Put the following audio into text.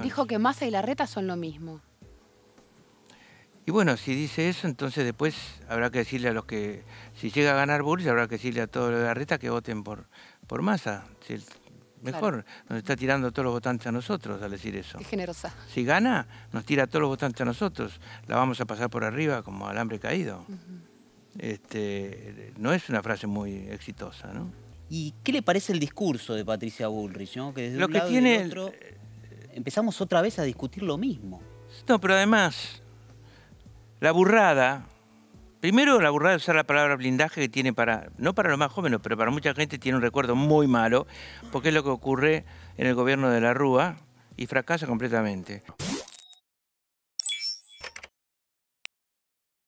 dijo que Massa y Larreta son lo mismo. Y bueno, si dice eso, entonces después habrá que decirle a los que, si llega a ganar Bullrich, habrá que decirle a todos los de Larreta que voten por, por Massa. mejor, nos está tirando todos los votantes a nosotros al decir eso. es generosa. Si gana, nos tira a todos los votantes a nosotros. La vamos a pasar por arriba como alambre caído. este, no es una frase muy exitosa, ¿no? ¿Y qué le parece el discurso de Patricia Bullrich? ¿no? Que desde lo que tiene empezamos otra vez a discutir lo mismo. No, pero además, la burrada, primero la burrada de usar la palabra blindaje que tiene para, no para los más jóvenes, pero para mucha gente tiene un recuerdo muy malo, porque es lo que ocurre en el gobierno de la Rúa y fracasa completamente.